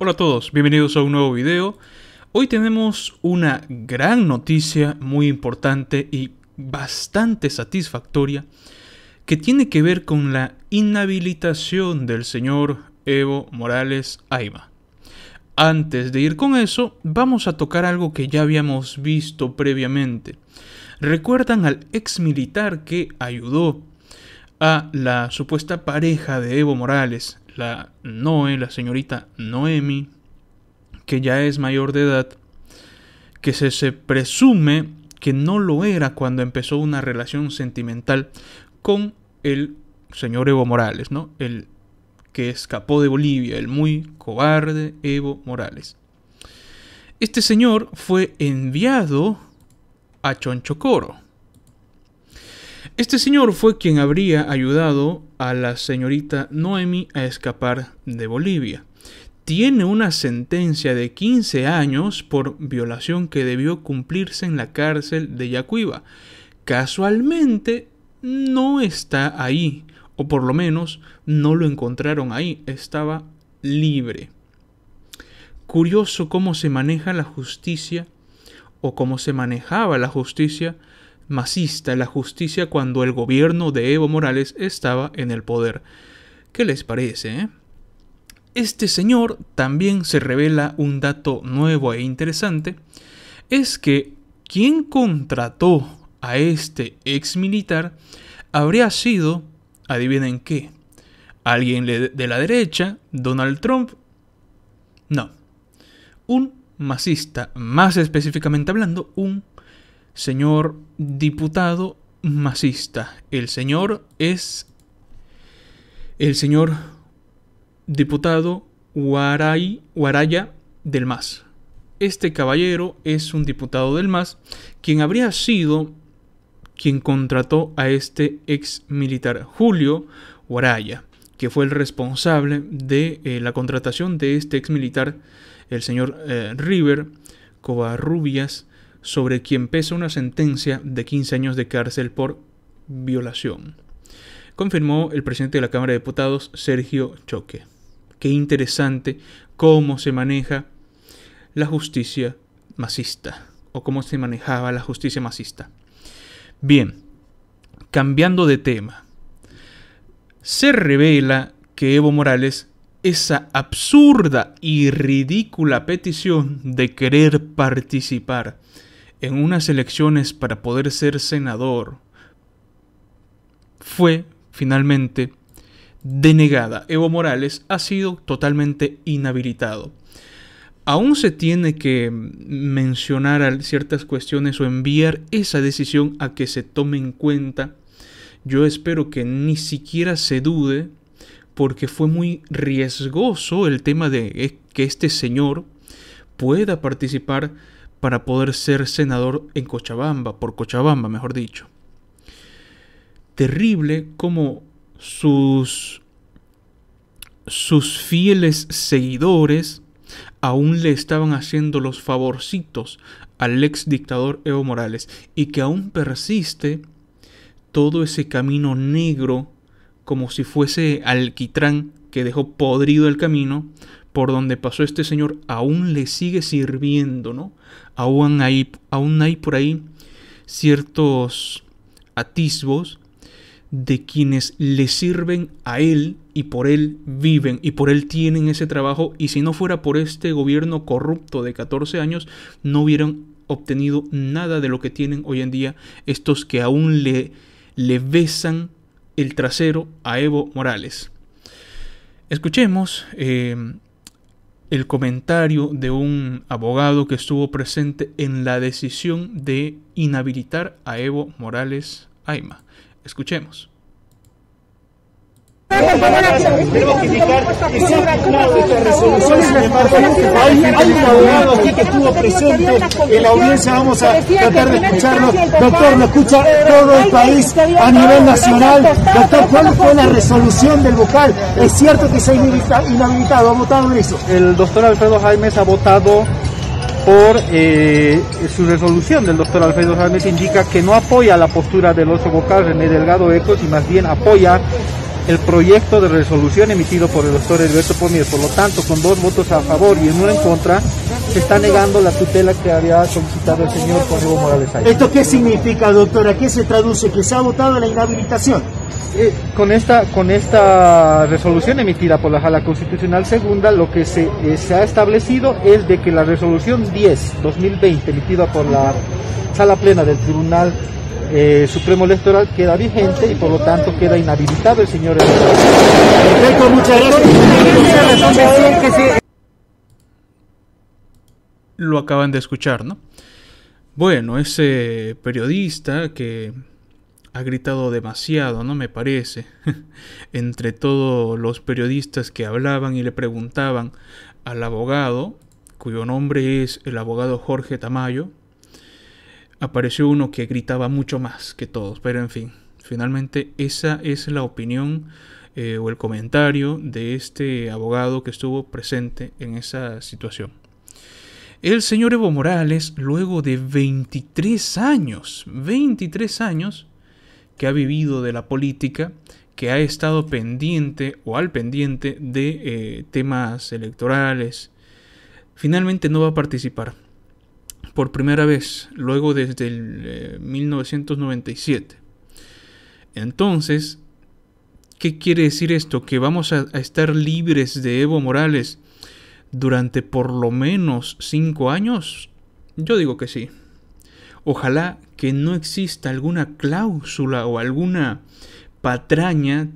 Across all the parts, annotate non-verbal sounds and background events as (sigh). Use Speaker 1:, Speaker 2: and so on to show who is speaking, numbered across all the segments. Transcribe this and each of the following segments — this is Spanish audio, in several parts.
Speaker 1: Hola a todos, bienvenidos a un nuevo video. Hoy tenemos una gran noticia muy importante y bastante satisfactoria que tiene que ver con la inhabilitación del señor Evo Morales Aima. Antes de ir con eso, vamos a tocar algo que ya habíamos visto previamente. Recuerdan al ex militar que ayudó a la supuesta pareja de Evo Morales, la Noe, la señorita Noemi, que ya es mayor de edad, que se, se presume que no lo era cuando empezó una relación sentimental con el señor Evo Morales, ¿no? El que escapó de Bolivia, el muy cobarde Evo Morales. Este señor fue enviado a Chonchocoro este señor fue quien habría ayudado a la señorita Noemi a escapar de Bolivia. Tiene una sentencia de 15 años por violación que debió cumplirse en la cárcel de Yacuiba. Casualmente no está ahí, o por lo menos no lo encontraron ahí, estaba libre. Curioso cómo se maneja la justicia o cómo se manejaba la justicia masista la justicia cuando el gobierno de Evo Morales estaba en el poder. ¿Qué les parece? Eh? Este señor también se revela un dato nuevo e interesante, es que quien contrató a este ex militar habría sido, adivinen qué, alguien de la derecha, Donald Trump. No, un masista, más específicamente hablando, un Señor diputado masista, el señor es el señor diputado Guaray, Guaraya del MAS. Este caballero es un diputado del MAS, quien habría sido quien contrató a este ex militar Julio Guaraya, que fue el responsable de eh, la contratación de este ex militar, el señor eh, River Covarrubias, sobre quien pesa una sentencia de 15 años de cárcel por violación. Confirmó el presidente de la Cámara de Diputados, Sergio Choque. Qué interesante cómo se maneja la justicia masista, o cómo se manejaba la justicia masista. Bien, cambiando de tema, se revela que Evo Morales esa absurda y ridícula petición de querer participar en unas elecciones para poder ser senador fue finalmente denegada. Evo Morales ha sido totalmente inhabilitado. Aún se tiene que mencionar ciertas cuestiones o enviar esa decisión a que se tome en cuenta. Yo espero que ni siquiera se dude porque fue muy riesgoso el tema de eh, que este señor pueda participar para poder ser senador en Cochabamba, por Cochabamba, mejor dicho. Terrible como sus, sus fieles seguidores aún le estaban haciendo los favorcitos al ex dictador Evo Morales y que aún persiste todo ese camino negro como si fuese alquitrán que dejó podrido el camino por donde pasó este señor aún le sigue sirviendo, ¿no? Aún hay, aún hay por ahí ciertos atisbos de quienes le sirven a él y por él viven y por él tienen ese trabajo y si no fuera por este gobierno corrupto de 14 años no hubieran obtenido nada de lo que tienen hoy en día estos que aún le, le besan el trasero a Evo Morales. Escuchemos eh, el comentario de un abogado que estuvo presente en la decisión de inhabilitar a Evo Morales Aima. Escuchemos que indicar que sin hay que estuvo presente en la audiencia, vamos a tratar de escucharlo. Doctor, lo escucha todo el país a nivel nacional. Doctor, ¿cuál fue la resolución del vocal? ¿Es cierto que se ha inhabilitado? ¿Ha votado eso? El doctor Alfredo Jaimes ha votado por eh, su resolución del doctor Alfredo Jaime indica que no apoya la postura del otro vocal René Delgado Ecos y más bien apoya el proyecto de resolución emitido por el doctor Alberto Pomier. Por lo tanto, con dos votos a favor y uno en contra, se está negando la tutela que había solicitado el señor Hugo Morales Ayala. ¿Esto qué significa, doctora? ¿Qué se traduce? ¿Que se ha votado la inhabilitación? con, esta, con esta resolución emitida por la Sala Constitucional Segunda, lo que se, eh, se ha establecido es de que la resolución 10-2020 emitida por la Sala Plena del Tribunal eh, Supremo Electoral queda vigente y por lo tanto queda inhabilitado el señor muchas gracias. Lo acaban de escuchar, ¿no? Bueno, ese periodista que ha gritado demasiado, ¿no? Me parece. (laughs) Entre todos los periodistas que hablaban y le preguntaban al abogado, cuyo nombre es el abogado Jorge Tamayo, apareció uno que gritaba mucho más que todos, pero en fin, finalmente esa es la opinión eh, o el comentario de este abogado que estuvo presente en esa situación. El señor Evo Morales, luego de 23 años, 23 años que ha vivido de la política, que ha estado pendiente o al pendiente de eh, temas electorales, finalmente no va a participar por primera vez, luego desde el 1997. Eh, Entonces, ¿qué quiere decir esto? Que vamos a, a estar libres de Evo Morales durante por lo menos cinco años? Yo digo que sí. Ojalá que no exista alguna cláusula o alguna patraña,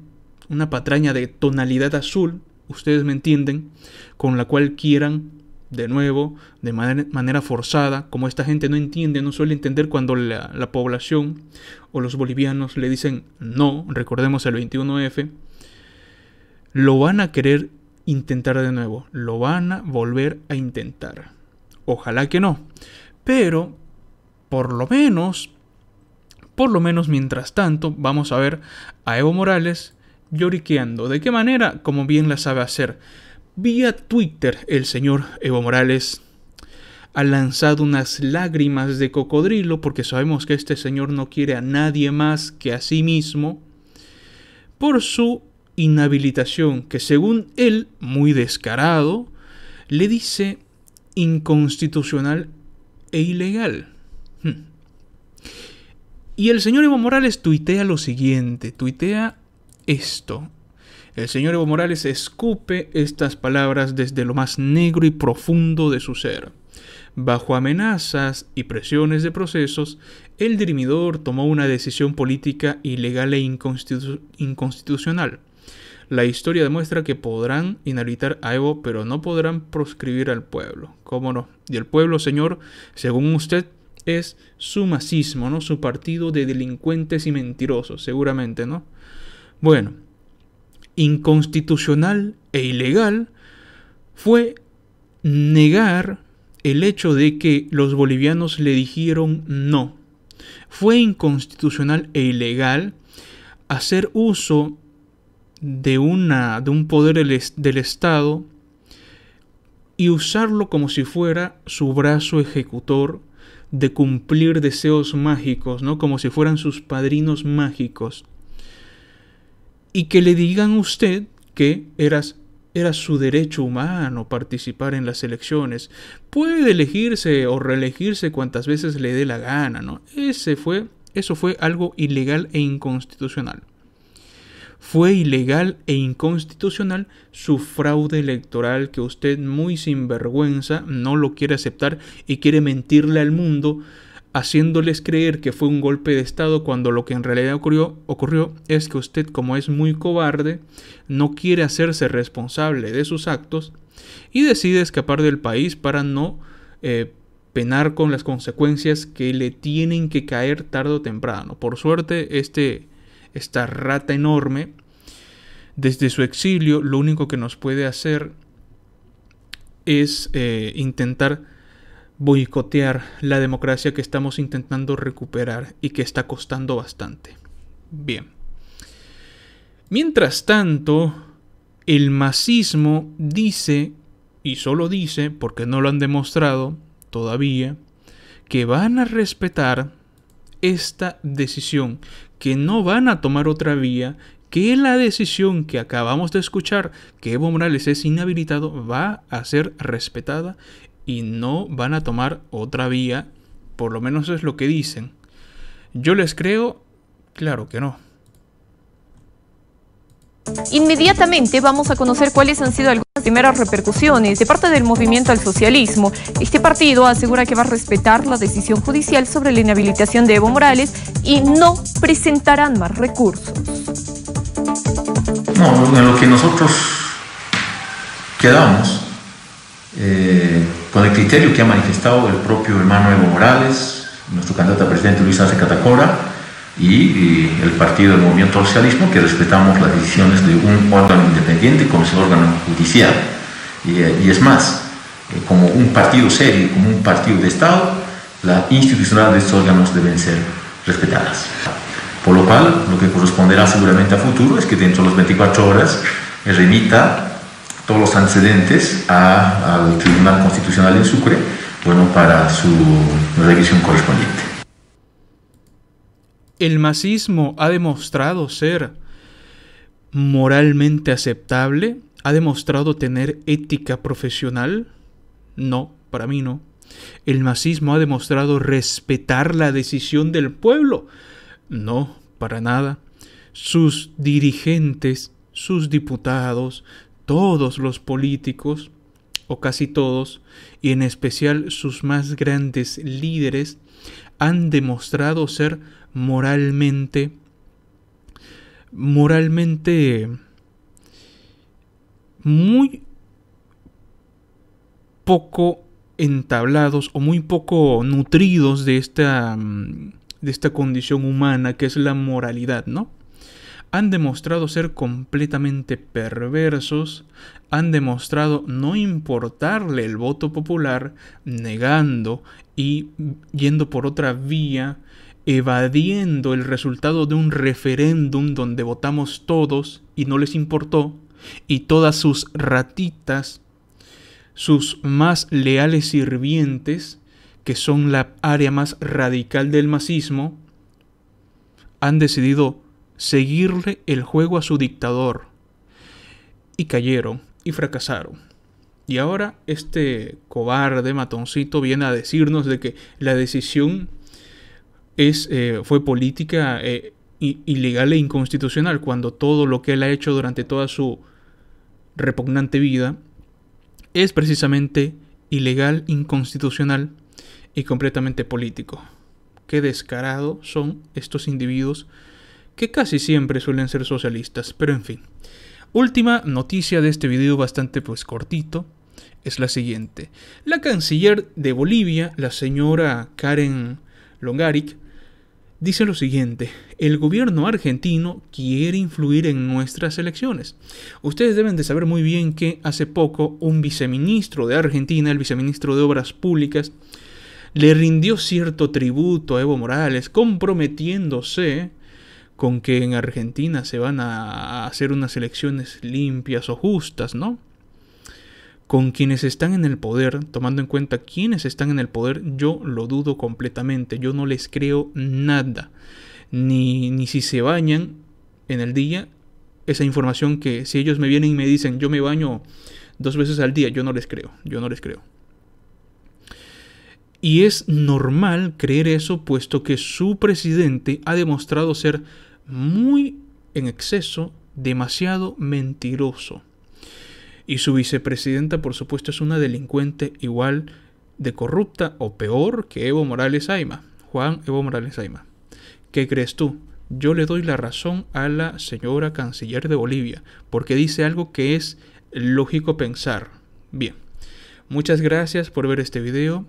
Speaker 1: una patraña de tonalidad azul, ustedes me entienden, con la cual quieran de nuevo, de manera forzada, como esta gente no entiende, no suele entender cuando la, la población o los bolivianos le dicen no, recordemos el 21F, lo van a querer intentar de nuevo, lo van a volver a intentar. Ojalá que no, pero por lo menos, por lo menos mientras tanto, vamos a ver a Evo Morales lloriqueando. ¿De qué manera? Como bien la sabe hacer Vía Twitter, el señor Evo Morales ha lanzado unas lágrimas de cocodrilo porque sabemos que este señor no quiere a nadie más que a sí mismo por su inhabilitación que según él, muy descarado, le dice inconstitucional e ilegal. Hmm. Y el señor Evo Morales tuitea lo siguiente, tuitea esto, el señor Evo Morales escupe estas palabras desde lo más negro y profundo de su ser. Bajo amenazas y presiones de procesos, el dirimidor tomó una decisión política ilegal e inconstitucional. La historia demuestra que podrán inhabilitar a Evo, pero no podrán proscribir al pueblo. ¿Cómo no? Y el pueblo, señor, según usted, es su masismo, ¿no? Su partido de delincuentes y mentirosos, seguramente, ¿no? Bueno, inconstitucional e ilegal fue negar el hecho de que los bolivianos le dijeron no. Fue inconstitucional e ilegal hacer uso de, una, de un poder del, Estado y usarlo como si fuera su brazo ejecutor de cumplir deseos mágicos, ¿no? Como si fueran sus padrinos mágicos y que le digan a usted que era su derecho humano participar en las elecciones. Puede elegirse o reelegirse cuantas veces le dé la gana, ¿no? Ese fue, eso fue algo ilegal e inconstitucional. Fue ilegal e inconstitucional su fraude electoral que usted muy sinvergüenza no lo quiere aceptar y quiere mentirle al mundo haciéndoles creer que fue un golpe de Estado cuando lo que en realidad ocurrió, ocurrió es que usted, como es muy cobarde, no quiere hacerse responsable de sus actos y decide escapar del país para no eh, penar con las consecuencias que le tienen que caer tarde o temprano. Por suerte, este, esta rata enorme, desde su exilio, lo único que nos puede hacer es eh, intentar boicotear la democracia que estamos intentando recuperar y que está costando bastante. Bien. Mientras tanto, el macismo dice, y solo dice, porque no lo han demostrado todavía, que van a respetar esta decisión, que no van a tomar otra vía, que la decisión que acabamos de escuchar, que Evo Morales es inhabilitado, va a ser respetada y no van a tomar otra vía, por lo menos es lo que dicen. ¿Yo les creo? Claro que no. Inmediatamente vamos a conocer cuáles han sido algunas primeras repercusiones de parte del movimiento al socialismo. Este partido asegura que va a respetar la decisión judicial sobre la inhabilitación de Evo Morales y no presentarán más recursos. No, en lo que nosotros quedamos, eh con el criterio que ha manifestado el propio hermano Evo Morales, nuestro candidato a presidente Luis Arce Catacora y, el partido del Movimiento Socialismo, que respetamos las decisiones de un órgano independiente como es el órgano judicial. Y, y es más, eh, como un partido serio, como un partido de Estado, la institucionalidad de estos órganos deben ser respetadas. Por lo cual, lo que corresponderá seguramente a futuro es que dentro de las 24 horas eh, remita todos los antecedentes al Tribunal Constitucional en Sucre, bueno, para su revisión correspondiente. El masismo ha demostrado ser moralmente aceptable, ha demostrado tener ética profesional. No, para mí no. El masismo ha demostrado respetar la decisión del pueblo. No, para nada. Sus dirigentes, sus diputados, todos los políticos, o casi todos, y en especial sus más grandes líderes, han demostrado ser moralmente moralmente muy poco entablados o muy poco nutridos de esta mm, de esta condición humana que es la moralidad, ¿no? han demostrado ser completamente perversos, han demostrado no importarle el voto popular, negando y yendo por otra vía, evadiendo el resultado de un referéndum donde votamos todos y no les importó, y todas sus ratitas, sus más leales sirvientes, que son la área más radical del masismo, han decidido seguirle el juego a su dictador. Y cayeron y fracasaron. Y ahora este cobarde matoncito viene a decirnos de que la decisión es, eh, fue política ilegal eh, e inconstitucional cuando todo lo que él ha hecho durante toda su repugnante vida es precisamente ilegal, inconstitucional y completamente político. Qué descarado son estos individuos que casi siempre suelen ser socialistas, pero en fin. Última noticia de este video bastante pues cortito es la siguiente. La canciller de Bolivia, la señora Karen Longaric, dice lo siguiente, el gobierno argentino quiere influir en nuestras elecciones. Ustedes deben de saber muy bien que hace poco un viceministro de Argentina, el viceministro de Obras Públicas, le rindió cierto tributo a Evo Morales, comprometiéndose con que en Argentina se van a hacer unas elecciones limpias o justas, ¿no? Con quienes están en el poder, tomando en cuenta quienes están en el poder, yo lo dudo completamente, yo no les creo nada, ni, si se bañan en el día, esa información que si ellos me vienen y me dicen yo me baño dos veces al día, yo no les creo, yo no les creo. Y es normal creer eso, puesto que su presidente ha demostrado ser muy en exceso, demasiado mentiroso. Y su vicepresidenta, por supuesto, es una delincuente igual de corrupta o peor que Evo Morales Aima. Juan Evo Morales Aima. ¿Qué crees tú? Yo le doy la razón a la señora canciller de Bolivia, porque dice algo que es lógico pensar. Bien, muchas gracias por ver este video.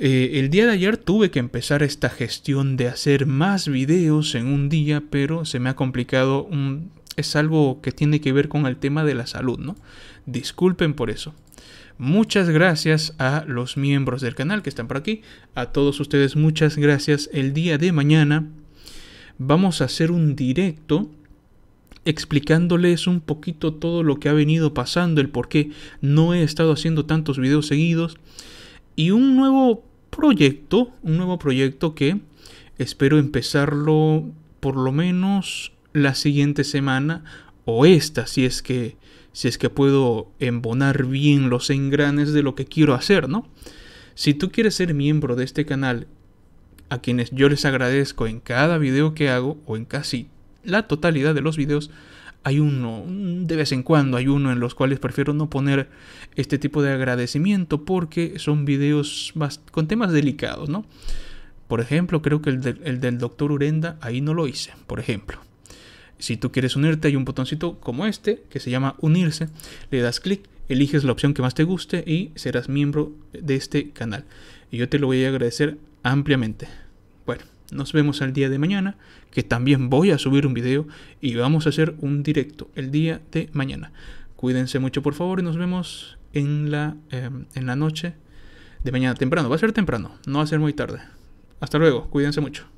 Speaker 1: Eh, el día de ayer tuve que empezar esta gestión de hacer más videos en un día, pero se me ha complicado un... Es algo que tiene que ver con el tema de la salud, ¿no? Disculpen por eso. Muchas gracias a los miembros del canal que están por aquí. A todos ustedes muchas gracias. El día de mañana vamos a hacer un directo explicándoles un poquito todo lo que ha venido pasando, el por qué no he estado haciendo tantos videos seguidos y un nuevo proyecto, un nuevo proyecto que espero empezarlo por lo menos la siguiente semana o esta, si es que si es que puedo embonar bien los engranes de lo que quiero hacer, ¿no? Si tú quieres ser miembro de este canal, a quienes yo les agradezco en cada video que hago o en casi la totalidad de los videos, hay uno, mm, de vez en cuando hay uno en los cuales prefiero no poner este tipo de agradecimiento porque son videos más, con temas delicados, ¿no? Por ejemplo, creo que el, el del doctor Urenda, ahí no lo hice, por ejemplo. Si tú quieres unirte, hay un botoncito como este que se llama unirse. Le das clic, eliges la opción que más te guste y serás miembro de este canal. Y yo te lo voy a agradecer ampliamente. Bueno. Nos vemos al día de mañana, que también voy a subir un video y vamos a hacer un directo el día de mañana. Cuídense mucho por favor y nos vemos en la, em, en la noche de mañana temprano. Va a ser temprano, no va a ser muy tarde. Hasta luego, cuídense mucho.